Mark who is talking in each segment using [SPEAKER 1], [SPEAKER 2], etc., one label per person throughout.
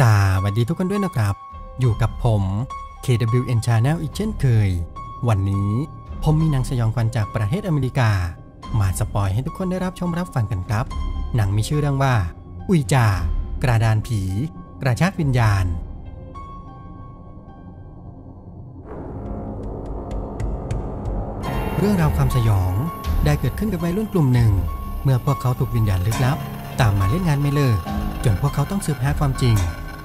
[SPEAKER 1] สวัสดีทุกคนด้วยนะครับ อยู่กับผม KWN Channel อีกเช่นเคย วันนี้ผมมีหนังสยองขวัญจากประเทศอเมริกา มาสปอยให้ทุกคนได้รับชมรับฟังกันครับ หนังมีชื่อเรื่องว่า อุยจากระดานผี กระชากวิญญาณ เรื่องราวความสยองได้เกิดขึ้นกับวัยรุ่นกลุ่มหนึ่ง เมื่อพวกเขาถูกวิญญาณลึกลับ ตามมาเล่นงานไม่เลิกจนพวกเขาต้องสืบหาความจริง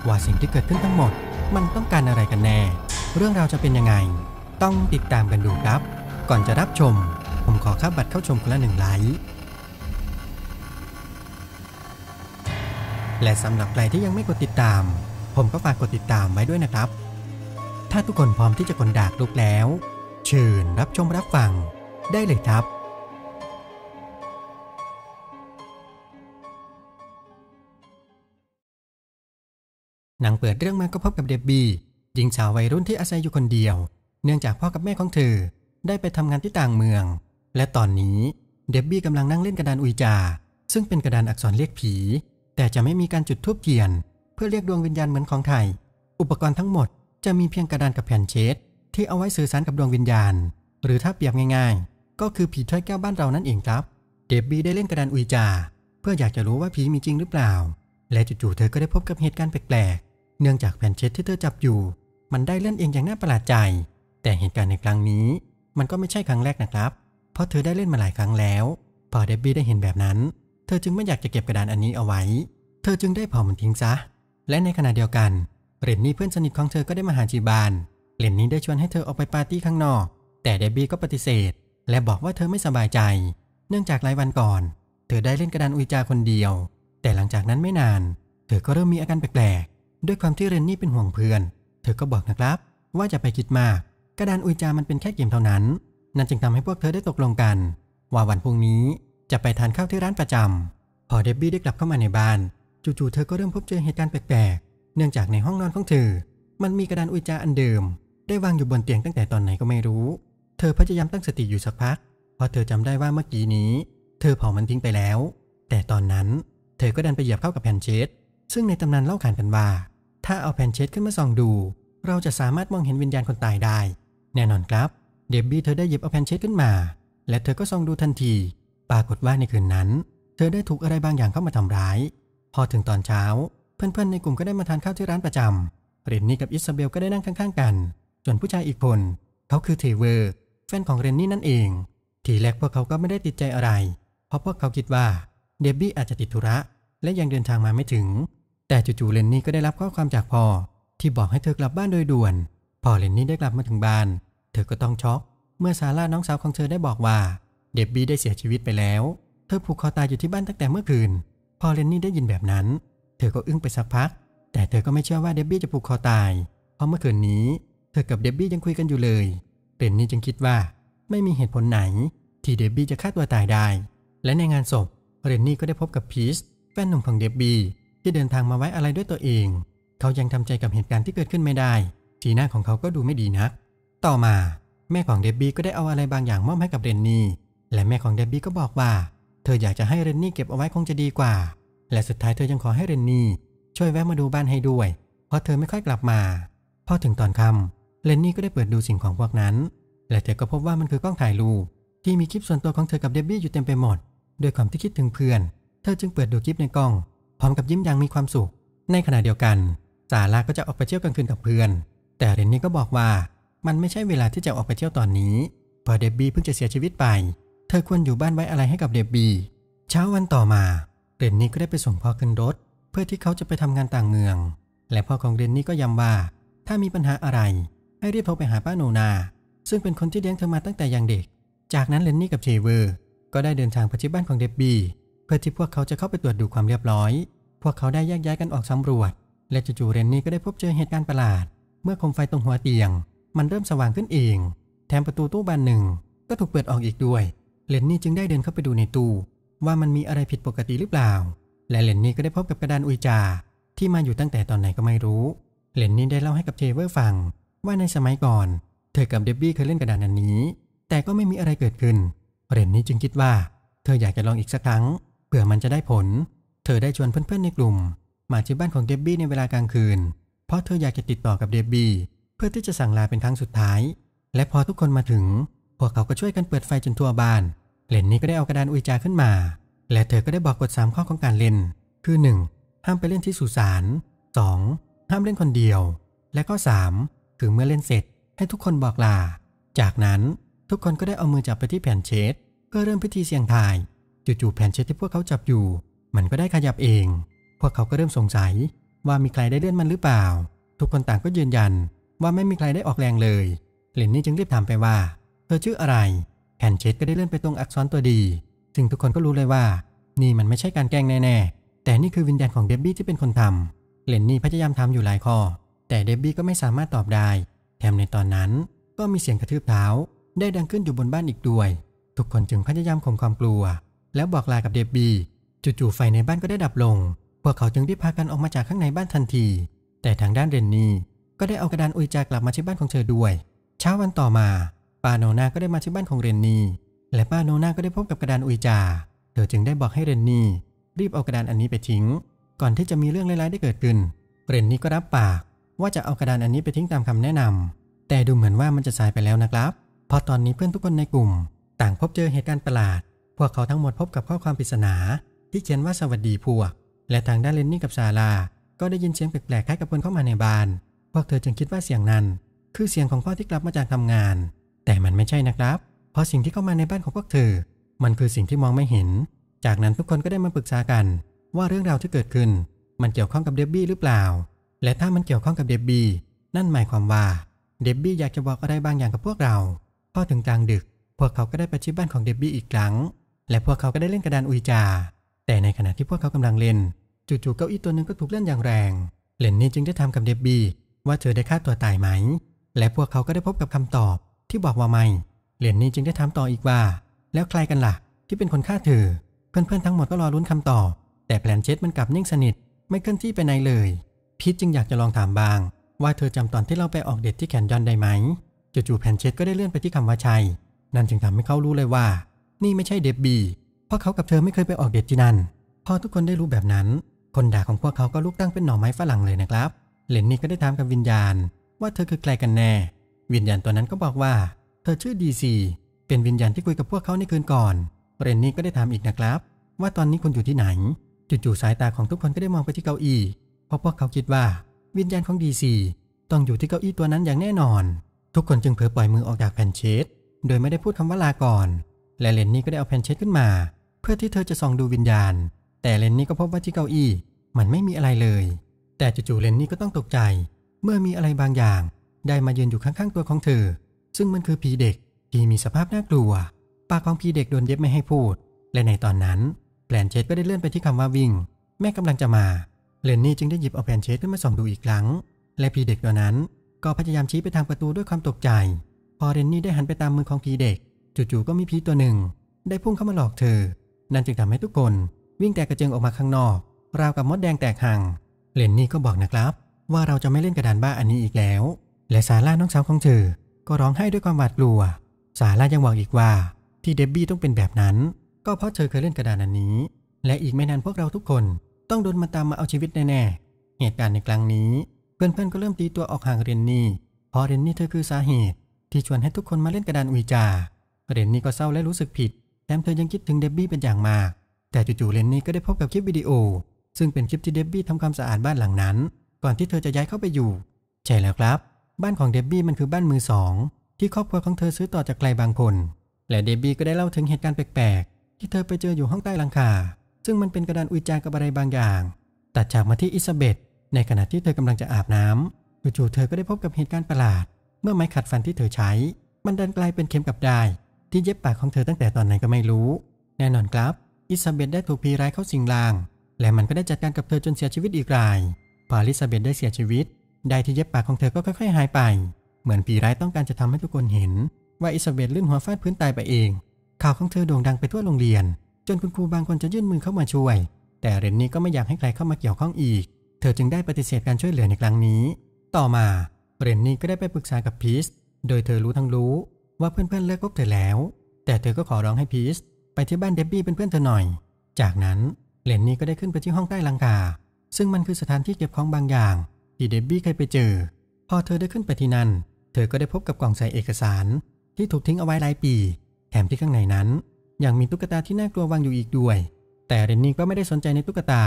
[SPEAKER 1] ว่าสิ่งที่เกิดขึ้นทั้งหมด มันต้องการอะไรกันแน่ เรื่องราวจะเป็นยังไง ต้องติดตามกันดูครับ ก่อนจะรับชม ผมขอค่าบัตรเข้าชมคนละหนึ่งไลค์และสำหรับใครที่ยังไม่กดติดตาม ผมก็ฝากกดติดตามไว้ด้วยนะครับ ถ้าทุกคนพร้อมที่จะกดดากลุกแล้วเชิญรับชมรับฟัง ได้เลยครับหนังเปิดเรื่องมาก็พบกับเดบบี้หญิงสาววัยรุ่นที่อาศัยอยู่คนเดียว เนื่องจากพ่อกับแม่ของเธอ ได้ไปทำงานที่ต่างเมือง และตอนนี้เดบบี้กำลังนั่งเล่นกระดานอุยจา ซึ่งเป็นกระดานอักษรเรียกผี แต่จะไม่มีการจุดทูบเทียน เพื่อเรียกดวงวิญญาณเหมือนของไทย อุปกรณ์ทั้งหมดจะมีเพียงกระดานกับแผ่นเช็ดที่เอาไว้สื่อสารกับดวงวิญญาณ หรือถ้าเปรียบง่ายๆ ก็คือผีถ้วยแก้วบ้านเรานั่นเองครับ เดบบี้ได้เล่นกระดานอุยจา เพื่ออยากจะรู้ว่าผีมีจริงหรือเปล่า และจู่ๆเธอก็ได้พบกับเหตุการณ์แปลกเนื่องจากแผ่นเช็ดที่เธอจับอยู่ มันได้เลื่อนเองอย่างน่าประหลาดใจ แต่เหตุการณ์ในครั้งนี้ มันก็ไม่ใช่ครั้งแรกนะครับ เพราะเธอได้เล่นมาหลายครั้งแล้ว พอเดบบี้ได้เห็นแบบนั้น เธอจึงไม่อยากจะเก็บกระดานอันนี้เอาไว้ เธอจึงได้เผามันทิ้งซะ และในขณะเดียวกันเรนนี่เพื่อนสนิทของเธอก็ได้มาหาจีบานเรนนี่ได้ชวนให้เธอออกไปปาร์ตี้ข้างนอก แต่เดบบี้ก็ปฏิเสธ และบอกว่าเธอไม่สบายใจ เนื่องจากหลายวันก่อน เธอได้เล่นกระดานอุยจาคนเดียว แต่หลังจากนั้นไม่นานเธอก็เริ่มมีอาการแปลกด้วยความที่เรนนี่เป็นห่วงเพื่อน เธอก็บอกนะครับ ว่าจะไปคิดมากกระดานอุยจามันเป็นแค่เกมเท่านั้น นั่นจึงทำให้พวกเธอได้ตกลงกันว่าวันพรุ่งนี้จะไปทานข้าวที่ร้านประจำพอเดบบี้ได้กลับเข้ามาในบ้านจู่ๆเธอก็เริ่มพบเจอเหตุการณ์แปลกๆ เนื่องจากในห้องนอนของเธอมันมีกระดานอุยจาอันเดิมได้วางอยู่บนเตียงตั้งแต่ตอนไหนก็ไม่รู้ เธอพยายามตั้งสติอยู่สักพักพอเธอจำได้ว่าเมื่อกี้นี้ เธอเผามันทิ้งไปแล้ว แต่ตอนนั้น เธอก็ดันไปเหยียบเข้ากับแผ่นเช็ดซึ่งในตำนานเล่าขานกันว่าถ้าเอาแผ่นเช็ดขึ้นมาส่องดู เราจะสามารถมองเห็นวิญญาณคนตายได้แน่นอนครับเดบบี้เธอได้หยิบเอาแผ่นเช็ดขึ้นมา และเธอก็ส่องดูทันที ปรากฏว่าในคืนนั้น เธอได้ถูกอะไรบางอย่างเข้ามาทำร้าย พอถึงตอนเช้าเพื่อนๆในกลุ่มก็ได้มาทานข้าวที่ร้านประจำเรนนี่กับอิซาเบลก็ได้นั่งข้างๆ กันส่วนผู้ชายอีกคนเขาคือเทเวอร์แฟนของเรนนี่นั่นเองทีแรกพวกเขาก็ไม่ได้ติดใจอะไร เพราะพวกเขาคิดว่าเดบบี้อาจจะติดธุระและยังเดินทางมาไม่ถึงแต่จู่ๆเลนนี่ก็ได้รับข้อความจากพ่อที่บอกให้เธอกลับบ้านโดยด่วน พอเลนนี่ได้กลับมาถึงบ้าน เธอก็ต้องช็อก เมื่อซาร่าน้องสาวของเธอได้บอกว่า เดบบี้ได้เสียชีวิตไปแล้ว เธอผูกคอตายอยู่ที่บ้านตั้งแต่เมื่อคืน พอเลนนี่ได้ยินแบบนั้น เธอก็อึ้งไปสักพัก แต่เธอก็ไม่เชื่อว่าเดบบี้จะผูกคอตาย เพราะเมื่อคืนนี้เธอกับเดบบี้ยังคุยกันอยู่เลย เลนนี่จึงคิดว่า ไม่มีเหตุผลไหน ที่เดบบี้จะฆ่าตัวตายได้ และในงานศพเรนนี่ก็ได้พบกับพีชแฟนหนุ่มของเดบบี้ที่เดินทางมาไว้อะไรด้วยตัวเอง เขายังทำใจกับเหตุการณ์ที่เกิดขึ้นไม่ได้ สีหน้าของเขาก็ดูไม่ดีนักต่อมา แม่ของเดบบี้ก็ได้เอาอะไรบางอย่างมอบให้กับเรนนี่ และแม่ของเดบบี้ก็บอกว่าเธออยากจะให้เรนนี่เก็บเอาไว้คงจะดีกว่า และสุดท้ายเธอยังขอให้เรนนี่ช่วยแวะมาดูบ้านให้ด้วย เพราะเธอไม่ค่อยกลับมาพอถึงตอนค่ำเรนนี่ก็ได้เปิดดูสิ่งของพวกนั้น และเธอก็พบว่ามันคือกล้องถ่ายรูปที่มีคลิปส่วนตัวของเธอกับเดบบี้อยู่เต็มไปหมด ด้วยความที่คิดถึงเพื่อน เธอจึงเปิดดูคลิปในกล้องพร้อมกับยิ้มอย่างมีความสุข ในขณะเดียวกัน ซาร่าก็จะออกไปเที่ยวกลางคืนกับเพื่อน แต่เรนนี่ก็บอกว่า มันไม่ใช่เวลาที่จะออกไปเที่ยวตอนนี้ พอเดบบี้เพิ่งจะเสียชีวิตไป เธอควรอยู่บ้านไว้อะไรให้กับเดบบี้เช้าวันต่อมา เรนนี่ก็ได้ไปส่งพ่อขึ้นรถ เพื่อที่เขาจะไปทำงานต่างเมือง และพ่อของเรนนี่ก็ย้ำว่า ถ้ามีปัญหาอะไร ให้รีบโทรไปหาป้าโนนา ซึ่งเป็นคนที่เลี้ยงเธอมาตั้งแต่ยังเด็ก จากนั้นเรนนี่กับเชเวอร์ ก็ได้เดินทางไปที่บ้านของเดบบี้เพื่อที่พวกเขาจะเข้าไปตรวจดูความเรียบร้อย พวกเขาได้แยกย้ายกันออกสำรวจ และจู่ๆเรนนี่ก็ได้พบเจอเหตุการณ์ประหลาด เมื่อโคมไฟตรงหัวเตียง มันเริ่มสว่างขึ้นเอง แถมประตูตู้บานหนึ่งก็ถูกเปิดออกอีกด้วย เรนนี่จึงได้เดินเข้าไปดูในตู้ว่ามันมีอะไรผิดปกติหรือเปล่า และเรนนี่ก็ได้พบกับกระดานอุยจา ที่มาอยู่ตั้งแต่ตอนไหนก็ไม่รู้ เรนนี่ได้เล่าให้กับเทเวอร์ฟัง ว่าในสมัยก่อน เธอกับเดบบี้เคยเล่นกระดานอันนี้ แต่ก็ไม่มีอะไรเกิดขึ้น เรนนี่จึงคิดว่า เธออยากจะลองอีกสักครั้งเผื่อมันจะได้ผล เธอได้ชวนเพื่อนๆในกลุ่ม มาที่บ้านของเดบบี้ในเวลากลางคืน เพราะเธออยากจะติดต่อกับเดบบี้เพื่อที่จะสั่งลาเป็นครั้งสุดท้าย และพอทุกคนมาถึง พวกเขาก็ช่วยกันเปิดไฟจนทั่วบ้าน เลนนี่ก็ได้เอากระดานอุยจาขึ้นมา และเธอก็ได้บอกกฎ3ข้อของการเล่น คือ 1. ห้ามไปเล่นที่สุสาน 2. ห้ามเล่นคนเดียว และก็ 3. คือเมื่อเล่นเสร็จให้ทุกคนบอกลา จากนั้นทุกคนก็ได้เอามือจับไปที่แผ่นเชดเพื่อเริ่มพิธีเสี่ยงทายจู่ๆแผ่นเช็ดที่พวกเขาจับอยู่ มันก็ได้ขยับเอง พวกเขาก็เริ่มสงสัย ว่ามีใครได้เลื่อนมันหรือเปล่า ทุกคนต่างก็ยืนยัน ว่าไม่มีใครได้ออกแรงเลยเลนนี่จึงรีบถามไปว่า เธอชื่ออะไร แผ่นเช็ดก็ได้เลื่อนไปตรงอักษรตัวดี ซึ่งทุกคนก็รู้เลยว่า นี่มันไม่ใช่การแกล้งแน่ๆแต่นี่คือวิญญาณของเดบบี้ที่เป็นคนทำเลนนี่พยายามทำอยู่หลายข้อ แต่เดบบี้ก็ไม่สามารถตอบได้ แถมในตอนนั้นก็มีเสียงกระทืบเท้า ได้ดังขึ้นอยู่บนบ้านอีกด้วย ทุกคนจึงพยายามข่มความกลัวแล้วบอกลา กับเดบบี้จู่ๆ ไฟในบ้านก็ได้ดับลง พวกเขาจึงได้พากันออกมาจากข้างในบ้านทันที แต่ทางด้านเรนนี่ก็ได้เอากระดานอุยจากลับมาที่บ้านของเธอด้วย เช้าวันต่อมา ป้าโนนาก็ได้มาที่บ้านของเรนนี่ และป้าโนนาก็ได้พบกับกระดานอุยจา เธอจึงได้บอกให้เรนนี่รีบเอากระดานอันนี้ไปทิ้ง ก่อนที่จะมีเรื่องร้ายๆได้เกิดขึ้น เรนนี่ก็รับปาก ว่าจะเอากระดานอันนี้ไปทิ้งตามคำแนะนำ แต่ดูเหมือนว่ามันจะสายไปแล้วนะครับ พอตอนนี้เพื่อนทุกคนในกลุ่มต่างพบเจอเหตุการณ์ประหลาดพวกเขาทั้งหมดพบกับข้อความปริศนา ที่เขียนว่าสวัสดีพวก และทางด้านเลนนี่กับซาลาก็ได้ยินเสียงแปลกๆคล้ายกับคนเข้ามาในบ้าน พวกเธอจึงคิดว่าเสียงนั้น คือเสียงของพ่อที่กลับมาจากทำงาน แต่มันไม่ใช่นะครับ เพราะสิ่งที่เข้ามาในบ้านของพวกเธอ มันคือสิ่งที่มองไม่เห็น จากนั้นทุกคนก็ได้มาปรึกษากัน ว่าเรื่องราวที่เกิดขึ้น มันเกี่ยวข้องกับเดบบี้หรือเปล่า และถ้ามันเกี่ยวข้องกับเดบบี้นั่นหมายความว่าเดบบี้อยากจะบอกอะไรบางอย่างกับพวกเราพอถึงกลางดึก พวกเขาก็ได้ไปที่บ้านของเดบบี้อีกครั้งและพวกเขาก็ได้เล่นกระดานอุยจา แต่ในขณะที่พวกเขากำลังเล่นจู่ๆเก้าอี้ตัวหนึ่งก็ถูกเล่นอย่างแรง เลนนี่จึงได้ทำกับเดบบี้ว่าเธอได้ฆ่าตัวตายไหม และพวกเขาก็ได้พบกับคำตอบ ที่บอกว่าไม่เลนนี่จึงได้ถามต่ออีกว่า แล้วใครกันละ่ะที่เป็นคนฆ่าเธอ เพื่อนๆทั้งหมดก็รอรุ้นคำตอบ แต่แพลนเชตมันกลับนิ่งสนิทไม่เคลื่อนที่ไปไหนเลยพีทจึงอยากจะลองถามบางว่าเธอจำตอนที่เราไปออกเดทที่แคนยอนได้ไหม จู่ๆแพนเชตก็ได้เลื่อนไปที่คำว่าชัย นั่นจึงทำให้เขารู้เลยว่านี่ไม่ใช่เดบบี้เพราะเขากับเธอไม่เคยไปออกเดทที่นั่น พอทุกคนได้รู้แบบนั้น คนด่าของพวกเขาก็ลุกตั้งเป็นหน่อไม้ฝรั่งเลยนะครับ เลนนี่ก็ได้ถามกับวิญญาณ ว่าเธอคือใครกันแน่ วิญญาณตัวนั้นก็บอกว่า เธอชื่อดีซี เป็นวิญญาณที่คุยกับพวกเขาในคืนก่อนเรนนี่ก็ได้ถามอีกนะครับ ว่าตอนนี้คุณอยู่ที่ไหน จู่ๆสายตาของทุกคนก็ได้มองไปที่เก้าอี้ เพราะพวกเขาคิดว่า วิญญาณของดีซีต้องอยู่ที่เก้าอี้ตัวนั้นอย่างแน่นอน ทุกคนจึงเผลอปล่อยมือออกจากแผ่นเชดโดยไม่ได้พูดคำว่าลาก่อนและเลนนี่ก็ได้เอาแผ่นเช็ดขึ้นมา เพื่อที่เธอจะส่องดูวิญญาณ แต่เลนนี่ก็พบว่า ที่เก้าอี้มันไม่มีอะไรเลย แต่จู่ๆเลนนี่ก็ต้องตกใจ เมื่อมีอะไรบางอย่าง ได้มายืนอยู่ข้าง ๆ ตัวของเธอ ซึ่งมันคือผีเด็ก ที่มีสภาพน่ากลัวปากของผีเด็กโดนเย็บไม่ให้พูด และในตอนนั้นแผ่นเช็ดก็ได้เลื่อนไปที่คำว่าวิ่ง แม่กำลังจะมาเลนนี่จึงได้หยิบเอาแผ่นเช็ดขึ้นมาส่องดูอีกครั้ง และผีเด็กตัวนั้น ก็พยายามชี้ไปทางประตูด้วยความตกใจ พอเรนนี่ได้หันไปตามมือของผีเด็กจู่ๆ ก็มีผีตัวหนึ่ง ได้พุ่งเข้ามาหลอกเธอ นั่นจึงทำให้ทุกคนวิ่งแตกกระเจิงออกมาข้างนอก ราวกับมดแดงแตกหังเลนนี่ก็บอกนะครับ ว่าเราจะไม่เล่นกระดานบ้าอันนี้อีกแล้ว และซาร่าน้องสาวของเธอ ก็ร้องไห้ด้วยความหวาดกลัว ซาร่ายังบอกอีกว่า ที่เดบบี้ต้องเป็นแบบนั้นก็เพราะเธอเคยเล่นกระดานอันนี้ และอีกไม่นานพวกเราทุกคน ต้องโดนมาตามมาเอาชีวิตแน่ๆ เหตุการณ์ในครั้งนี้เพื่อนๆ ก็เริ่มตีตัวออกห่างเรนนี่ เพราะเรนนี่เธอคือสาเหตุ ที่ชวนให้ทุกคนมาเล่นกระดานอุยจาเรนนี่ก็เศร้าและรู้สึกผิด แถมเธอยังคิดถึงเดบบี้เป็นอย่างมาก แต่จู่ๆ เรนนี่ก็ได้พบกับคลิปวิดีโอ ซึ่งเป็นคลิปที่เดบบี้ทำความสะอาดบ้านหลังนั้น ก่อนที่เธอจะย้ายเข้าไปอยู่ ใช่แล้วครับ บ้านของเดบบี้มันคือบ้านมือสอง ที่ครอบครัวของเธอซื้อต่อจากใครบางคน และเดบบี้ก็ได้เล่าถึงเหตุการณ์แปลกๆ ที่เธอไปเจออยู่ห้องใต้หลังคา ซึ่งมันเป็นกระดานอุจจารกับอะไรบางอย่าง ตัดฉากมาที่อิซาเบต ในขณะที่เธอกำลังจะอาบน้ำจู่ๆ เธอก็ได้พบกับเหตุการณ์ประหลาด เมื่อไม้ขัดฟันที่เธอใช้ มันดันกลายเป็นเข็มกับได้ที่เย็บปากของเธอตั้งแต่ตอนไหนก็ไม่รู้ แน่นอนครับ อิซาเบธได้ถูกผีร้ายเข้าสิงราง และมันก็ได้จัดการกับเธอจนเสียชีวิตอีกราย พออิซาเบธได้เสียชีวิต ได้ที่เย็บปากของเธอก็ค่อยๆหายไป เหมือนผีร้ายต้องการจะทำให้ทุกคนเห็น ว่าอิซาเบธลื่นหัวฟาดพื้นตายไปเองข่าวของเธอโด่งดังไปทั่วโรงเรียน จนคุณครูบางคนจะยื่นมือเข้ามาช่วย แต่เรนนี่ก็ไม่อยากให้ใครเข้ามาเกี่ยวข้องอีก เธอจึงได้ปฏิเสธการช่วยเหลือในครั้งนี้ ต่อมาเรนนี่ก็ได้ไปปรึกษากับพีชโดยเธอรู้ทั้งรู้ว่าเพื่อนๆเลิกคบเธอแล้ว แต่เธอก็ขอร้องให้พีชไปที่บ้านเดบบี้เป็นเพื่อนเธอหน่อย จากนั้นเลนนี่ก็ได้ขึ้นไปที่ห้องใต้ลังกา ซึ่งมันคือสถานที่เก็บของบางอย่างที่เดบบี้เคยไปเจอ พอเธอได้ขึ้นไปที่นั่น เธอก็ได้พบกับกล่องใส่เอกสาร ที่ถูกทิ้งเอาไว้หลายปี แถมที่ข้างในนั้น ยังมีตุ๊กตาที่น่ากลัววางอยู่อีกด้วย แต่เรนนี่ก็ไม่ได้สนใจในตุ๊กตา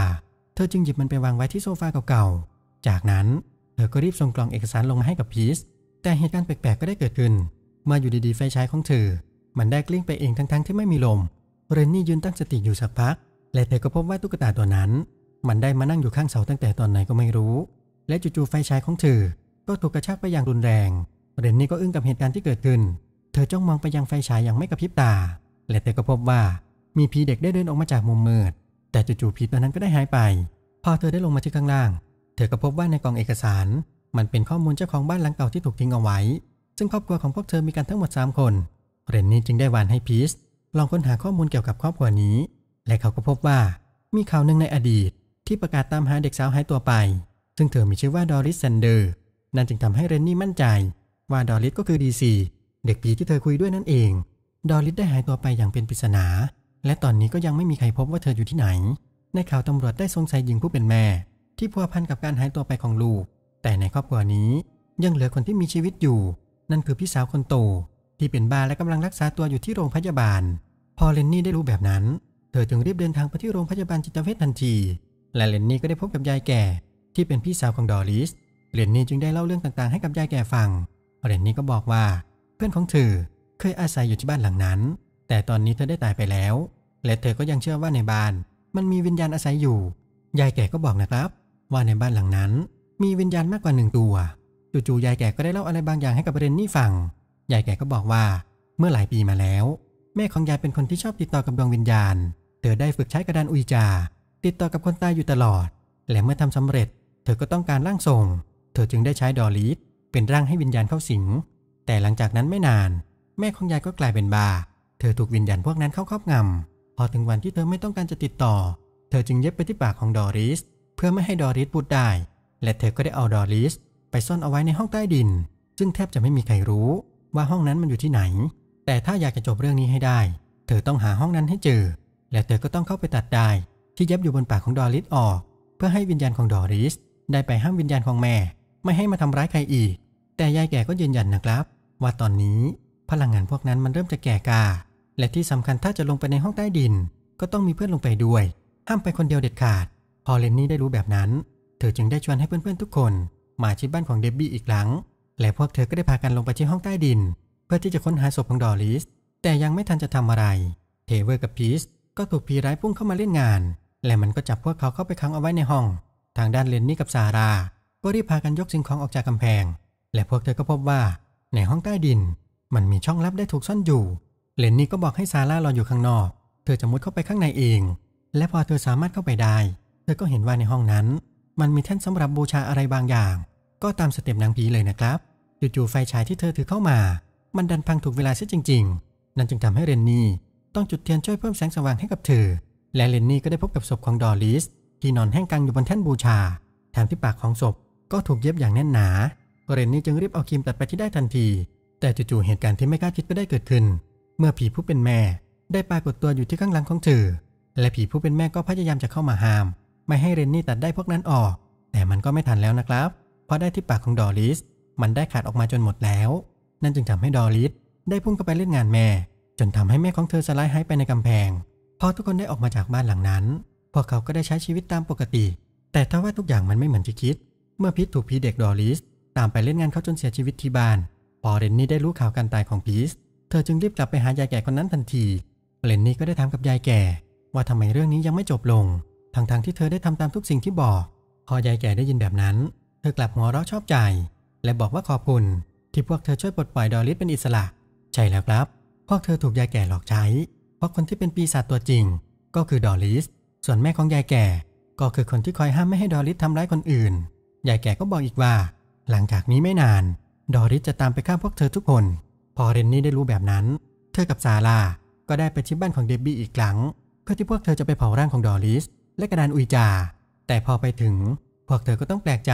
[SPEAKER 1] เธอจึงหยิบมันไปวางไว้ที่โซฟาเก่าๆจากนั้น เธอก็รีบส่งกล่องเอกสารลงมาให้กับพีชแต่เหตุการณ์แปลกๆ ก็ได้เกิดขึ้นมาอยู่ดีๆ ไฟฉายของเธอมันได้กลิ้งไปเองทั้งๆ ที่ไม่มีลม เรนนี่ยืนตั้งสติอยู่สักพัก และเธอก็พบว่าตุ๊กตาตัวนั้น มันได้มานั่งอยู่ข้างเสาตั้งแต่ตอนไหนก็ไม่รู้ และจู่ๆไฟฉายของเธอก็ถูกกระชากไปอย่างรุนแรงเรนนี่ก็อึ้งกับเหตุการณ์ที่เกิดขึ้น เธอจ้องมองไปยังไฟฉายอย่างไม่กระพริบตา และเธอก็พบว่ามีผีเด็กได้เดินออกมาจากมุมมืด แต่จู่ๆผีตัวนั้นก็ได้หายไปพอเธอได้ลงมาที่ข้างล่างเธอก็พบว่าในกล่องเอกสาร มันเป็นข้อมูลเจ้าของบ้านหลังเก่าที่ถูกทิ้งเอาไว้ซึ่งครอบครัวของพวกเธอมีกันทั้งหมด 3 คน เรนนี่จึงได้วานให้พีชลองค้นหาข้อมูลเกี่ยวกับครอบครัวนี้ และเขาก็พบว่ามีข่าวหนึ่งในอดีตที่ประกาศตามหาเด็กสาวหายตัวไป ซึ่งเธอมีชื่อว่าดอริสแซนเดอร์ นั่นจึงทำให้เรนนี่มั่นใจ ว่าดอริสก็คือดีซีเด็กผีที่เธอคุยด้วยนั่นเอง ดอริสได้หายตัวไปอย่างเป็นปริศนา และตอนนี้ก็ยังไม่มีใครพบว่าเธออยู่ที่ไหน ในข่าวตำรวจได้สงสัยหญิงผู้เป็นแม่ ที่พัวพันกับการหายตัวไปของลูก แต่ในครอบครัวนี้ ยังเหลือคนที่มีชีวิตอยู่นั่นคือพี่สาวคนโตที่เป็นบ้าและกำลังรักษาตัวอยู่ที่โรงพยาบาล พอเลนนี่ได้รู้แบบนั้น เธอจึงรีบเดินทางไปที่โรงพยาบาลจิตเวชทันที และเลนนี่ก็ได้พบกับยายแก่ ที่เป็นพี่สาวของดอริส เลนนี่จึงได้เล่าเรื่องต่างๆให้กับยายแก่ฟังเลนนี่ก็บอกว่า เพื่อนของเธอ เคยอาศัยอยู่ที่บ้านหลังนั้น แต่ตอนนี้เธอได้ตายไปแล้ว และเธอก็ยังเชื่อว่าในบ้าน มันมีวิญญาณอาศัยอยู่ยายแก่ก็บอกนะครับ ว่าในบ้านหลังนั้น มีวิญญาณมากกว่าหนึ่งตัวจู่ๆยายแก่ก็ได้เล่าอะไรบางอย่างให้กับเรนนี่ฟัง ยายแก่ก็บอกว่า เมื่อหลายปีมาแล้ว แม่ของยายเป็นคนที่ชอบติดต่อกับดวงวิญญาณ เธอได้ฝึกใช้กระดานอุยจา ติดต่อกับคนตายอยู่ตลอด และเมื่อทำสำเร็จ เธอก็ต้องการร่างทรงเธอจึงได้ใช้ดอลิสเป็นร่างให้วิญญาณเข้าสิง แต่หลังจากนั้นไม่นาน แม่ของยายก็กลายเป็นบา เธอถูกวิญญาณพวกนั้นเข้าครอบงำ พอถึงวันที่เธอไม่ต้องการจะติดต่อ เธอจึงเย็บไปที่ปากของดอริส เพื่อไม่ให้ดอริสพูดได้ และเธอก็ได้เอาดอริสไปซ่อนเอาไว้ในห้องใต้ดิน ซึ่งแทบจะไม่มีใครรู้ ว่าห้องนั้นมันอยู่ที่ไหน แต่ถ้าอยากจะจบเรื่องนี้ให้ได้ เธอต้องหาห้องนั้นให้เจอ และเธอก็ต้องเข้าไปตัดได้ที่เย็บอยู่บนปากของดอริสออก เพื่อให้วิญญาณของดอริสได้ไปห้ามวิญญาณของแม่ ไม่ให้มาทำร้ายใครอีก แต่ยายแก่ก็ยืนยันนะครับ ว่าตอนนี้พลังงานพวกนั้นมันเริ่มจะแก่กา และที่สำคัญถ้าจะลงไปในห้องใต้ดินก็ต้องมีเพื่อนลงไปด้วย ห้ามไปคนเดียวเด็ดขาด พอเลนนี่ได้รู้แบบนั้น เธอจึงได้ชวนให้เพื่อนๆทุกคนมาที่บ้านของเดบบี้อีกหลัง และพวกเธอก็ได้พากันลงไปที่ห้องใต้ดิน เพื่อที่จะค้นหาศพของดอริส แต่ยังไม่ทันจะทำอะไร เทเวอร์กับพีสก็ถูกพีไร้พุ่งเข้ามาเล่นงาน และมันก็จับพวกเขาเข้าไปขังเอาไว้ในห้อง ทางด้านเลนนี่กับซาร่าก็รีบพากันยกสิ่งของออกจากกำแพง และพวกเธอก็พบว่า ในห้องใต้ดิน มันมีช่องลับได้ถูกซ่อนอยู่ เลนนี่ก็บอกให้ซาร่ารออยู่ข้างนอก เธอจะมุดเข้าไปข้างในเอง และพอเธอสามารถเข้าไปได้ เธอก็เห็นว่าในห้องนั้น มันมีแท่นสำหรับบูชาอะไรบางอย่างก็ตามสเต็ปนางผีเลยนะครับ จู่ๆไฟฉายที่เธอถือเข้ามา มันดันพังถูกเวลาเสียจริง ๆ นั่นจึงทำให้เรนนี่ ต้องจุดเทียนช่วยเพิ่มแสงสว่างให้กับเธอ และเรนนี่ก็ได้พบกับศพของดอลิส ที่นอนแห้งกังอยู่บนแท่นบูชาแถมที่ปากของศพก็ถูกเย็บอย่างแน่นหนา เรนนี่จึงรีบเอาครีมตัดไปที่ได้ทันที แต่จู่ๆเหตุการณ์ที่ไม่คาดคิดก็ได้เกิดขึ้น เมื่อผีผู้เป็นแม่ได้ปรากฏตัวอยู่ที่ข้างหลังของเธอ และผีผู้เป็นแม่ก็พยายามจะเข้ามาห้าม ไม่ให้เรนนี่ตัดได้พวกนั้นออก แต่มันก็ไม่ทันแล้วนะครับราะได้ที่ปากของดอริส มันได้ขาดออกมาจนหมดแล้ว นั่นจึงทำให้ดอริสได้พุ่งเข้าไปเล่นงานแม่ จนทำให้แม่ของเธอสไลด์หายไปในกำแพง พอทุกคนได้ออกมาจากบ้านหลังนั้น พวกเขาก็ได้ใช้ชีวิตตามปกติ แต่ทว่าทุกอย่างมันไม่เหมือนที่คิด เมื่อพีทถูกพีเด็กดอริส ตามไปเล่นงานเขาจนเสียชีวิตที่บ้าน พอเรนนี่ได้รู้ข่าวการตายของพีทเธอจึงรีบกลับไปหายายแก่คนนั้นทันทีเรนนี่ก็ได้ถามกับยายแก่ ว่าทำไมเรื่องนี้ยังไม่จบลง ทั้งๆที่เธอได้ทำตามทุกสิ่งที่บอก พอยายแก่ได้ยินแบบนั้นเธอกลับหัวเราะชอบใจ และบอกว่าขอบคุณ ที่พวกเธอช่วยปลดปล่อยดอริสเป็นอิสระใช่แล้วครับ พวกเธอถูกยายแก่หลอกใช้ เพราะคนที่เป็นปีศาจตัวจริง ก็คือดอริสส่วนแม่ของยายแก่ ก็คือคนที่คอยห้ามไม่ให้ดอริสทำร้ายคนอื่น ยายแก่ก็บอกอีกว่า หลังจากนี้ไม่นาน ดอริสจะตามไปฆ่าพวกเธอทุกคน พอเรนนี่ได้รู้แบบนั้น เธอกับซาร่าก็ได้ไปที่บ้านของเดบบี้อีกครั้งเพื่อที่พวกเธอจะไปเผาร่างของดอริส และกระดานอุยจา แต่พอไปถึง พวกเธอก็ต้องแปลกใจ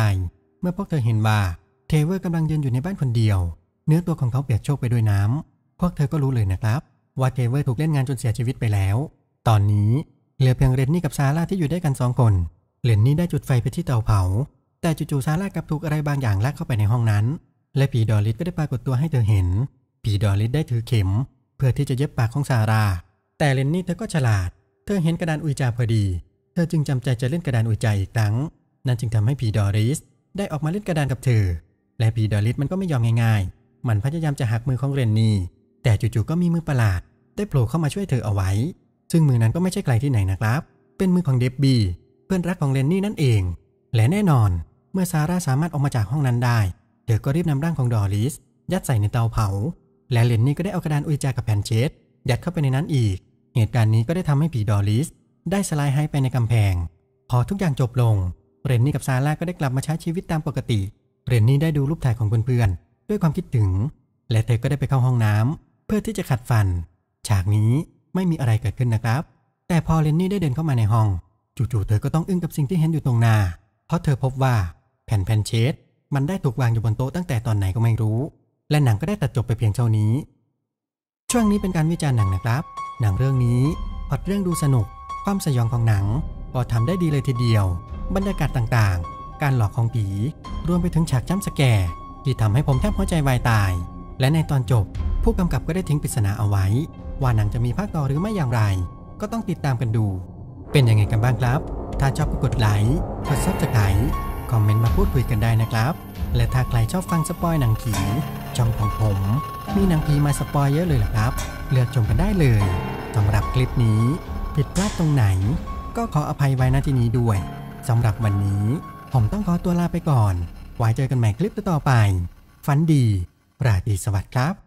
[SPEAKER 1] เมื่อพวกเธอเห็นว่าเทเวอร์กำลังยืนอยู่ในบ้านคนเดียว เนื้อตัวของเขาเปียกโชกไปด้วยน้ำ พวกเธอก็รู้เลยนะครับ ว่าเทเวอร์ถูกเล่นงานจนเสียชีวิตไปแล้ว ตอนนี้ เหลือเพียงเรนนี่กับซาร่าที่อยู่ได้กันสองคนเรนนี่ได้จุดไฟไปที่เตาเผาแต่จู่ๆซาร่ากับถูกอะไรบางอย่างลากเข้าไปในห้องนั้น และผีดอลิสก็ได้ปรากฏตัวให้เธอเห็นผีดอลิสได้ถือเข็ม เพื่อที่จะเย็บปากของซาร่าแต่เรนนี่เธอก็ฉลาดเธอเห็นกระดานอุยจาพอดี เธอจึงจำใจจะเล่นกระดานอุยจาอีกครั้งนั่นจึงทำให้ผีดอริสได้ออกมาเล่นกระดานกับเธอ และพีดอลิสมันก็ไม่ยอมง่ายๆ มันพยายามจะหักมือของเรนนี่ แต่จู่ๆก็มีมือประหลาดได้โผล่เข้ามาช่วยเธอเอาไว้ ซึ่งมือนั้นก็ไม่ใช่ใครที่ไหนนะครับ เป็นมือของเดบบี้เพื่อนรักของเรนนี่นั่นเอง และแน่นอน เมื่อซาร่าสามารถออกมาจากห้องนั้นได้ เธอก็รีบนำร่างของดอลิส ยัดใส่ในเตาเผา และเรนนี่ก็ได้เอากระดานอุจจากับแผ่นเช็ดยัดเข้าไปในนั้นอีก เหตุการณ์นี้ก็ได้ทำให้ผีดอลิส ได้สลายหายไปในกำแพง พอทุกอย่างจบลงเรนนี่กับซาร่าก็ได้กลับมาใช้ชีวิตตามปกติ เรนนี่ได้ดูรูปถ่ายของเพื่อนๆ ด้วยความคิดถึง และเธอก็ได้ไปเข้าห้องน้ำ เพื่อที่จะขัดฟัน ฉากนี้ไม่มีอะไรเกิดขึ้นนะครับ แต่พอเรนนี่ได้เดินเข้ามาในห้อง จู่ๆ เธอก็ต้องอึ้งกับสิ่งที่เห็นอยู่ตรงหน้า เพราะเธอพบว่า แผ่นแผ่นเชดมันได้ถูกวางอยู่บนโต๊ะตั้งแต่ตอนไหนก็ไม่รู้ และหนังก็ได้ตัดจบไปเพียงเท่านี้ ช่วงนี้เป็นการวิจารณ์หนังนะครับ หนังเรื่องนี้พอดเรื่องดูสนุก ความสยองของหนังพอทำได้ดีเลยทีเดียวบรรยากาศต่างๆ การหลอกของผี รวมไปถึงฉากจ้ำสแกร์ที่ทำให้ผมแทบหัวใจวายตาย และในตอนจบผู้กำกับก็ได้ทิ้งปริศนาเอาไว้ ว่าหนังจะมีภาคต่อหรือไม่อย่างไร ก็ต้องติดตามกันดู เป็นยังไงกันบ้างครับ ถ้าชอบก็กดไลค์กดซับสไครต์คอมเมนต์มาพูดคุยกันได้นะครับ และถ้าใครชอบฟังสปอยหนังผี ช่องของผมมีหนังผีมาสปอยเยอะเลยเหรอครับ เลือกชมกันได้เลยสำหรับคลิปนี้ ผิดพลาดตรงไหน ก็ขออภัยไว้ณที่นี้ด้วยสำหรับวันนี้ผมต้องขอตัวลาไปก่อน ไว้เจอกันใหม่คลิปต่อไป ฝันดีราตรีสวัสดิ์ครับ